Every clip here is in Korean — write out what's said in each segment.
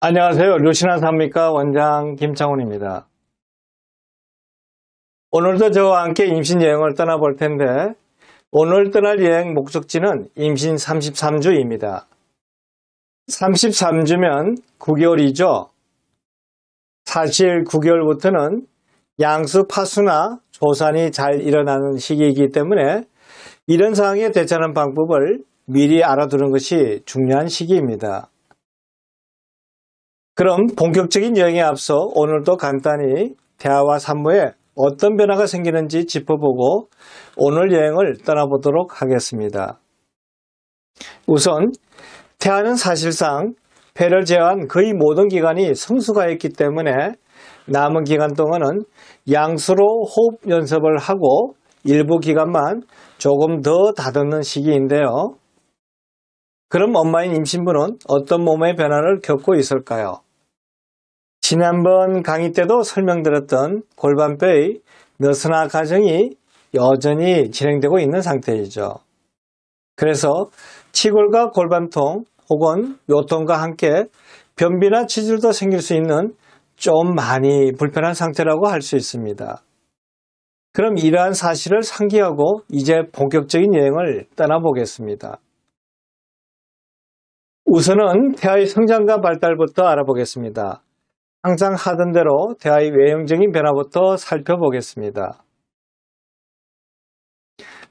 안녕하세요. 루시나 입니까 원장 김창훈입니다. 오늘도 저와 함께 임신 여행을 떠나볼 텐데 오늘 떠날 여행 목적지는 임신 33주입니다. 33주면 9개월이죠. 사실 9개월부터는 양수 파수나 조산이 잘 일어나는 시기이기 때문에 이런 상황에 대처하는 방법을 미리 알아두는 것이 중요한 시기입니다. 그럼 본격적인 여행에 앞서 오늘도 간단히 대화와 산모에 어떤 변화가 생기는지 짚어보고 오늘 여행을 떠나보도록 하겠습니다. 우선 태아는 사실상 폐를 제외한 거의 모든 기관이 성수가했기 때문에 남은 기간 동안은 양수로 호흡 연습을 하고 일부 기간만 조금 더 다듬는 시기인데요. 그럼 엄마인 임신부는 어떤 몸의 변화를 겪고 있을까요? 지난번 강의 때도 설명드렸던 골반뼈의 느슨화 과정이 여전히 진행되고 있는 상태이죠. 그래서 치골과 골반통 혹은 요통과 함께 변비나 치질도 생길 수 있는 좀 많이 불편한 상태라고 할 수 있습니다. 그럼 이러한 사실을 상기하고 이제 본격적인 여행을 떠나보겠습니다. 우선은 태아의 성장과 발달부터 알아보겠습니다. 항상 하던 대로 대화의 외형적인 변화부터 살펴보겠습니다.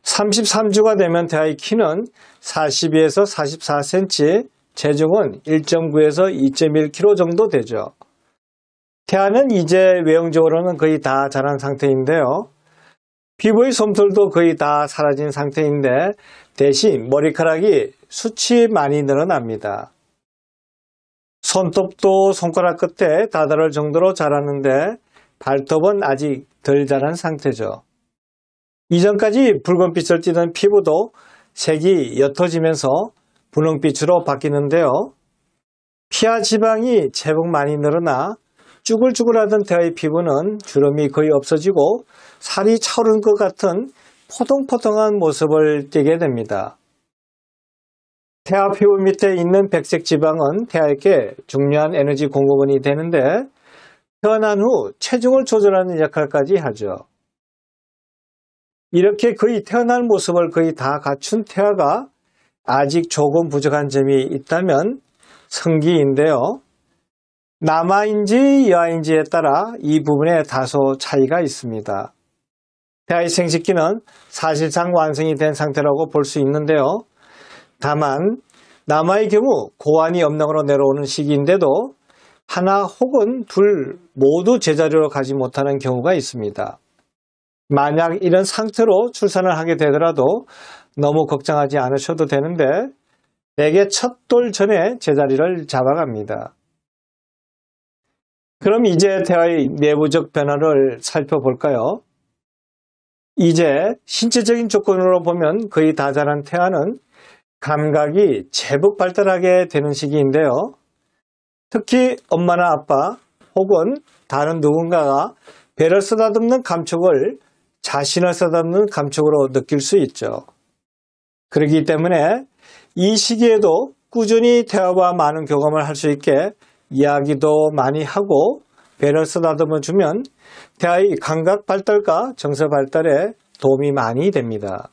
33주가 되면 대화의 키는 42에서 44cm, 체중은 1.9에서 2.1kg 정도 되죠. 태아는 이제 외형적으로는 거의 다 자란 상태인데요. 피부의 솜털도 거의 다 사라진 상태인데 대신 머리카락이 수치 많이 늘어납니다. 손톱도 손가락 끝에 다다를 정도로 자랐는데 발톱은 아직 덜 자란 상태죠. 이전까지 붉은빛을 띠던 피부도 색이 옅어지면서 분홍빛으로 바뀌는데요. 피하 지방이 제법 많이 늘어나 쭈글쭈글하던 대의 피부는 주름이 거의 없어지고 살이 차오른 것 같은 포동포동한 모습을 띠게 됩니다. 태아 피부 밑에 있는 백색 지방은 태아에게 중요한 에너지 공급원이 되는데 태어난 후 체중을 조절하는 역할까지 하죠. 이렇게 거의 태어난 모습을 거의 다 갖춘 태아가 아직 조금 부족한 점이 있다면 성기인데요. 남아인지 여아인지에 따라 이 부분에 다소 차이가 있습니다. 태아의 생식기는 사실상 완성이 된 상태라고 볼 수 있는데요. 다만 남아의 경우 고환이 염락으로 내려오는 시기인데도 하나 혹은 둘 모두 제자리로 가지 못하는 경우가 있습니다. 만약 이런 상태로 출산을 하게 되더라도 너무 걱정하지 않으셔도 되는데 내게 첫 돌 전에 제자리를 잡아갑니다. 그럼 이제 태아의 내부적 변화를 살펴볼까요? 이제 신체적인 조건으로 보면 거의 다 자란 태아는 감각이 제법 발달하게 되는 시기인데요. 특히 엄마나 아빠 혹은 다른 누군가가 배를 쓰다듬는 감촉을 자신을 쓰다듬는 감촉으로 느낄 수 있죠. 그렇기 때문에 이 시기에도 꾸준히 대화와 많은 경험을 할 수 있게 이야기도 많이 하고 배를 쓰다듬어 주면 대화의 감각 발달과 정서 발달에 도움이 많이 됩니다.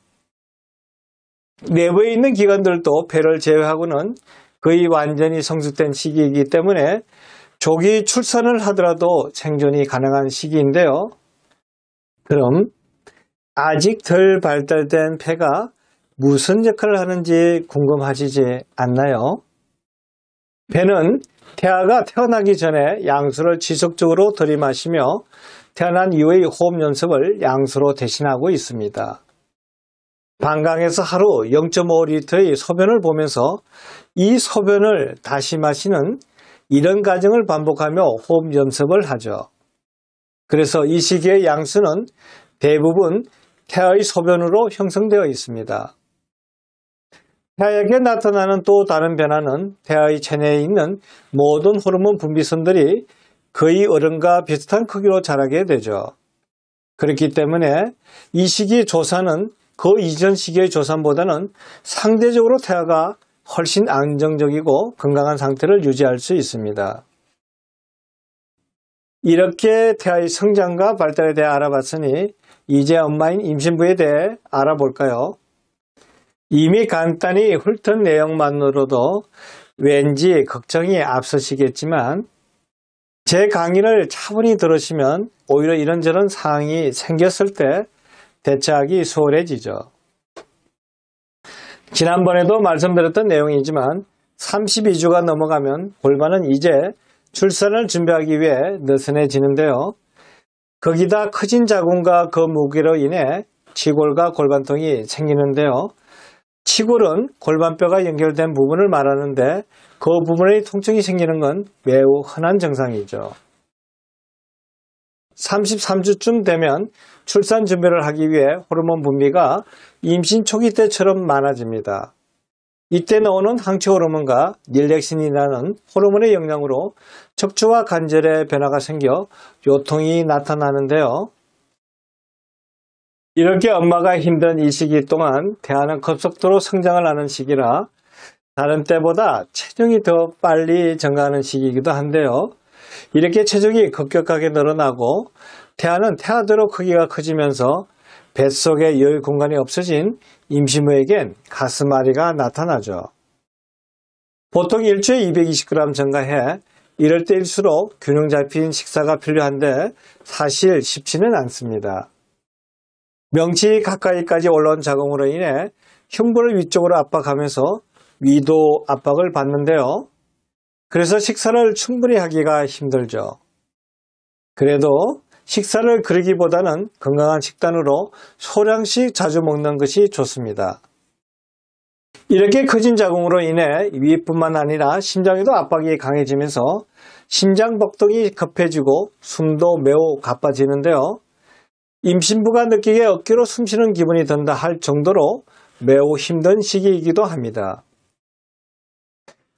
내부에 있는 기관들도 폐를 제외하고는 거의 완전히 성숙된 시기이기 때문에 조기 출산을 하더라도 생존이 가능한 시기인데요. 그럼 아직 덜 발달된 폐가 무슨 역할을 하는지 궁금하시지 않나요? 배는 태아가 태어나기 전에 양수를 지속적으로 들이마시며 태어난 이후의 호흡 연습을 양수로 대신하고 있습니다. 방광에서 하루 0.5리터의 소변을 보면서 이 소변을 다시 마시는 이런 과정을 반복하며 호흡 연습을 하죠. 그래서 이 시기의 양수는 대부분 태아의 소변으로 형성되어 있습니다. 태아에게 나타나는 또 다른 변화는 태아의 체내에 있는 모든 호르몬 분비선들이 거의 어른과 비슷한 크기로 자라게 되죠. 그렇기 때문에 이 시기 조사는 그 이전 시기의 조산보다는 상대적으로 태아가 훨씬 안정적이고 건강한 상태를 유지할 수 있습니다. 이렇게 태아의 성장과 발달에 대해 알아봤으니 이제 엄마인 임신부에 대해 알아볼까요? 이미 간단히 훑은 내용만으로도 왠지 걱정이 앞서시겠지만 제 강의를 차분히 들으시면 오히려 이런저런 사항이 생겼을 때 대처하기 수월해지죠. 지난번에도 말씀드렸던 내용이지만 32주가 넘어가면 골반은 이제 출산을 준비하기 위해 느슨해지는데요. 거기다 커진 자궁과 그무기로 인해 치골과 골반통이 생기는데요. 치골은 골반뼈가 연결된 부분을 말하는데 그 부분의 통증이 생기는 건 매우 흔한 증상이죠. 33주쯤 되면 출산 준비를 하기 위해 호르몬 분비가 임신 초기 때처럼 많아집니다. 이때 나오는 항체 호르몬과 닐렉신이라는 호르몬의 영향으로 척추와 관절에 변화가 생겨 요통이 나타나는데요. 이렇게 엄마가 힘든 이 시기 동안 태아는 급속도로 성장을 하는 시기라 다른 때보다 체중이 더 빨리 증가하는 시기이기도 한데요. 이렇게 체중이 급격하게 늘어나고 태아는 태아대로 크기가 커지면서 뱃속에 여유 공간이 없어진 임신부에겐 가슴앓이가 나타나죠. 보통 일주에 220g 증가해 이럴 때일수록 균형 잡힌 식사가 필요한데 사실 쉽지는 않습니다. 명치 가까이까지 올라온 자궁으로 인해 흉부를 위쪽으로 압박하면서 위도 압박을 받는데요. 그래서 식사를 충분히 하기가 힘들죠. 그래도 식사를 그리기보다는 건강한 식단으로 소량씩 자주 먹는 것이 좋습니다. 이렇게 커진 자궁으로 인해 위뿐만 아니라 심장에도 압박이 강해지면서 심장 박동이 급해지고 숨도 매우 가빠지는데요. 임신부가 느끼게 어깨로 숨쉬는 기분이 든다 할 정도로 매우 힘든 시기이기도 합니다.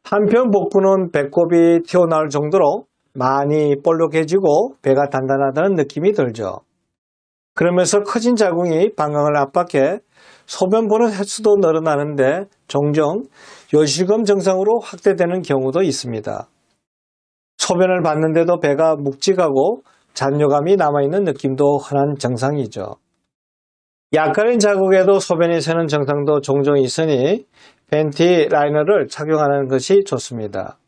한편 복부는 배꼽이 튀어나올 정도로 많이 볼록해지고 배가 단단하다는 느낌이 들죠. 그러면서 커진 자궁이 방광을 압박해 소변 보는 횟수도 늘어나는데 종종 요실금 증상으로 확대되는 경우도 있습니다. 소변을 봤는데도 배가 묵직하고 잔뇨감이 남아있는 느낌도 흔한 증상이죠. 약간의 자국에도 소변이 새는 증상도 종종 있으니 벤티 라이너를 착용하는 것이 좋습니다.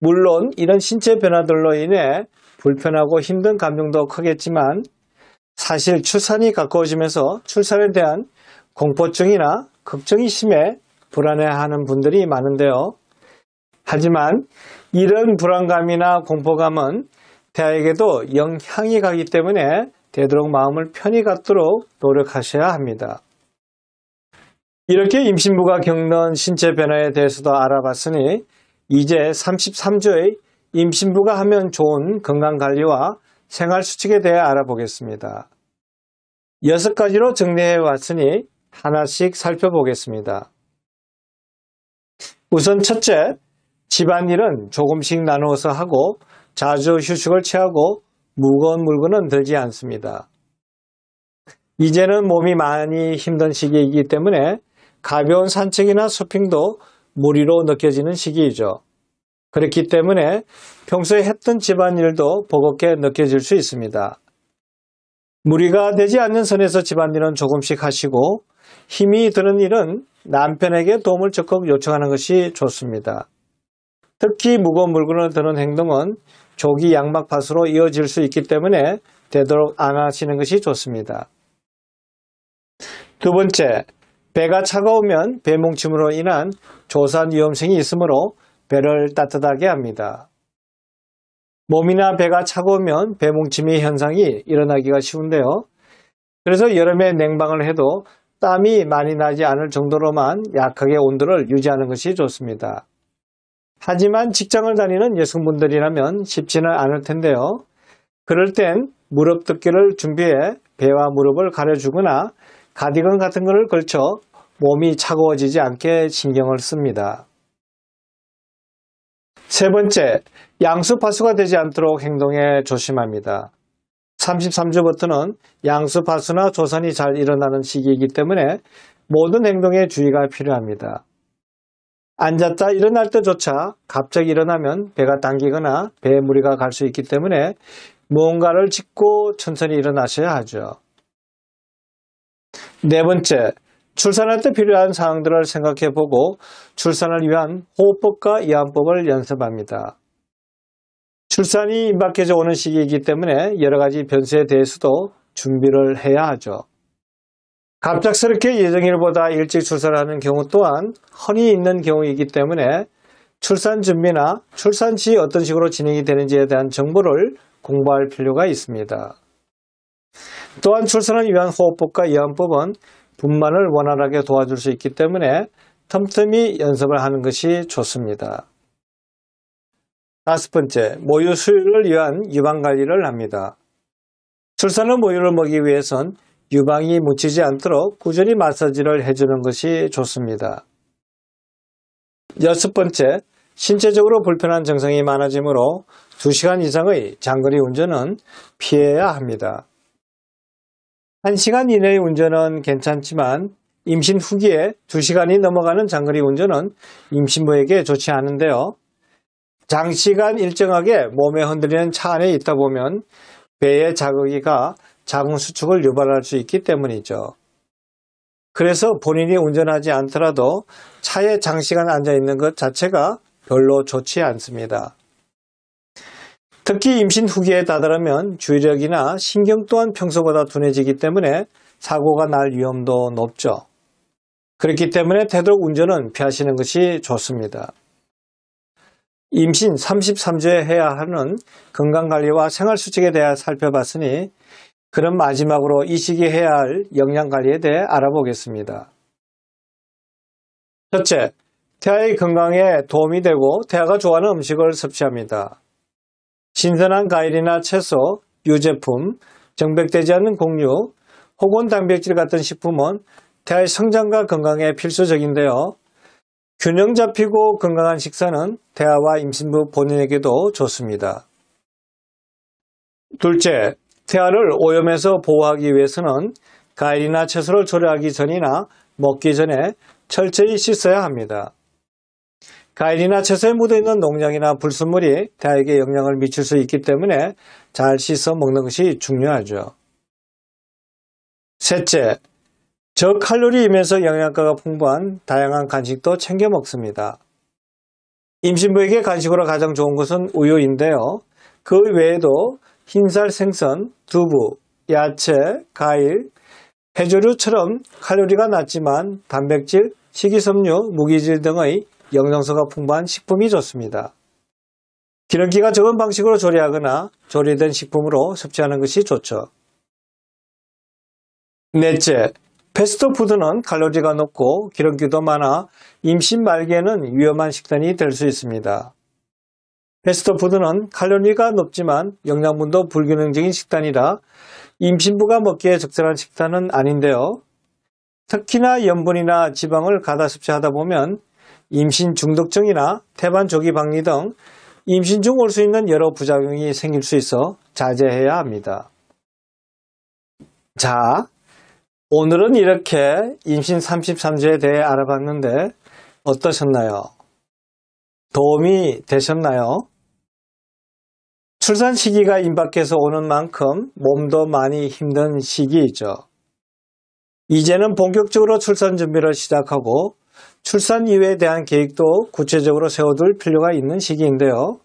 물론 이런 신체 변화들로 인해 불편하고 힘든 감정도 크겠지만 사실 출산이 가까워지면서 출산에 대한 공포증이나 걱정이 심해 불안해하는 분들이 많은데요. 하지만 이런 불안감이나 공포감은 대아에게도 영향이 가기 때문에 되도록 마음을 편히 갖도록 노력하셔야 합니다. 이렇게 임신부가 겪는 신체 변화에 대해서도 알아봤으니 이제 33조의 임신부가 하면 좋은 건강관리와 생활수칙에 대해 알아보겠습니다. 여섯 가지로 정리해 왔으니 하나씩 살펴보겠습니다. 우선 첫째, 집안일은 조금씩 나누어서 하고 자주 휴식을 취하고 무거운 물건은 들지 않습니다. 이제는 몸이 많이 힘든 시기이기 때문에 가벼운 산책이나 쇼핑도 무리로 느껴지는 시기이죠. 그렇기 때문에 평소에 했던 집안일도 버겁게 느껴질 수 있습니다. 무리가 되지 않는 선에서 집안일은 조금씩 하시고 힘이 드는 일은 남편에게 도움을 적극 요청하는 것이 좋습니다. 특히 무거운 물건을 드는 행동은 조기 양막밭으로 이어질 수 있기 때문에 되도록 안 하시는 것이 좋습니다. 두 번째, 배가 차가우면 배뭉침으로 인한 조산 위험성이 있으므로 배를 따뜻하게 합니다. 몸이나 배가 차가우면 배뭉침의 현상이 일어나기가 쉬운데요. 그래서 여름에 냉방을 해도 땀이 많이 나지 않을 정도로만 약하게 온도를 유지하는 것이 좋습니다. 하지만 직장을 다니는 여성분들이라면 쉽지는 않을 텐데요. 그럴 땐 무릎 덮기를 준비해 배와 무릎을 가려주거나 가디건 같은 것을 걸쳐 몸이 차가워지지 않게 신경을 씁니다. 세 번째, 양수파수가 되지 않도록 행동에 조심합니다. 33주부터는 양수파수나 조선이 잘 일어나는 시기이기 때문에 모든 행동에 주의가 필요합니다. 앉았다 일어날 때조차 갑자기 일어나면 배가 당기거나 배에 무리가 갈 수 있기 때문에 무언가를 짚고 천천히 일어나셔야 하죠. 네 번째, 출산할 때 필요한 사항들을 생각해 보고 출산을 위한 호흡법과 이완법을 연습합니다. 출산이 임박해져 오는 시기이기 때문에 여러 가지 변수에 대해서도 준비를 해야 하죠. 갑작스럽게 예정일보다 일찍 출산하는 경우 또한 흔히 있는 경우이기 때문에 출산 준비나 출산 시 어떤 식으로 진행이 되는지에 대한 정보를 공부할 필요가 있습니다. 또한 출산을 위한 호흡법과 예안법은 분만을 원활하게 도와줄 수 있기 때문에 틈틈이 연습을 하는 것이 좋습니다. 다섯 번째, 모유 수유를 위한 유방관리를 합니다. 출산후 모유를 먹기 위해선 유방이 묻히지 않도록 꾸준히 마사지를 해주는 것이 좋습니다. 여섯 번째, 신체적으로 불편한 증상이 많아지므로 2시간 이상의 장거리 운전은 피해야 합니다. 1시간 이내의 운전은 괜찮지만 임신 후기에 2시간이 넘어가는 장거리 운전은 임신부에게 좋지 않은데요. 장시간 일정하게 몸에 흔들리는 차 안에 있다 보면 배의 자극이가 자궁수축을 유발할 수 있기 때문이죠. 그래서 본인이 운전하지 않더라도 차에 장시간 앉아 있는 것 자체가 별로 좋지 않습니다. 특히 임신 후기에 다다르면 주의력이나 신경 또한 평소보다 둔해지기 때문에 사고가 날 위험도 높죠. 그렇기 때문에 되도록 운전은 피하시는 것이 좋습니다. 임신 33주에 해야 하는 건강관리와 생활수칙에 대해 살펴봤으니 그럼 마지막으로 이 시기에 해야 할 영양관리에 대해 알아보겠습니다. 첫째, 태아의 건강에 도움이 되고 태아가 좋아하는 음식을 섭취합니다. 신선한 과일이나 채소, 유제품, 정백되지 않는 곡류, 혹은 단백질 같은 식품은 태아의 성장과 건강에 필수적인데요. 균형 잡히고 건강한 식사는 태아와 임신부 본인에게도 좋습니다. 둘째, 태아를 오염에서 보호하기 위해서는 과일이나 채소를 조리하기 전이나 먹기 전에 철저히 씻어야 합니다. 과일이나 채소에 묻어있는 농약이나 불순물이 대에게 영향을 미칠 수 있기 때문에 잘 씻어 먹는 것이 중요하죠. 셋째, 저칼로리이면서 영양가가 풍부한 다양한 간식도 챙겨 먹습니다. 임신부에게 간식으로 가장 좋은 것은 우유인데요. 그 외에도 흰살 생선, 두부, 야채, 과일, 해조류처럼 칼로리가 낮지만 단백질, 식이섬유, 무기질 등의 영양소가 풍부한 식품이 좋습니다. 기름기가 적은 방식으로 조리하거나 조리된 식품으로 섭취하는 것이 좋죠. 넷째, 패스트푸드는 칼로리가 높고 기름기도 많아 임신 말기에는 위험한 식단이 될 수 있습니다. 베스트푸드는 칼로리가 높지만 영양분도 불균형적인 식단이라 임신부가 먹기에 적절한 식단은 아닌데요. 특히나 염분이나 지방을 가다 섭취하다 보면 임신 중독증이나 태반 조기 박리 등 임신 중 올 수 있는 여러 부작용이 생길 수 있어 자제해야 합니다. 자, 오늘은 이렇게 임신 33주에 대해 알아봤는데 어떠셨나요? 도움이 되셨나요? 출산 시기가 임박해서 오는 만큼 몸도 많이 힘든 시기이죠. 이제는 본격적으로 출산 준비를 시작하고 출산 이후에 대한 계획도 구체적으로 세워둘 필요가 있는 시기인데요.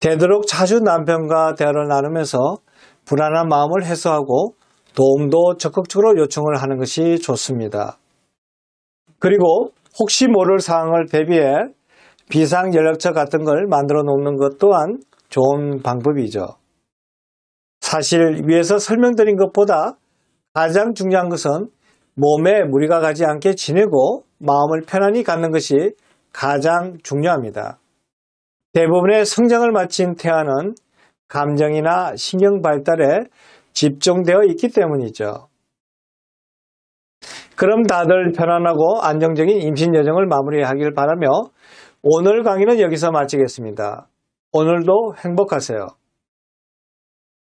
되도록 자주 남편과 대화를 나누면서 불안한 마음을 해소하고 도움도 적극적으로 요청을 하는 것이 좋습니다. 그리고 혹시 모를 사항을 대비해 비상 연락처 같은 걸 만들어 놓는 것 또한 좋은 방법이죠. 사실 위에서 설명드린 것보다 가장 중요한 것은 몸에 무리가 가지 않게 지내고 마음을 편안히 갖는 것이 가장 중요합니다. 대부분의 성장을 마친 태아는 감정이나 신경 발달에 집중되어 있기 때문이죠. 그럼 다들 편안하고 안정적인 임신 여정을 마무리하길 바라며 오늘 강의는 여기서 마치겠습니다. 오늘도 행복하세요.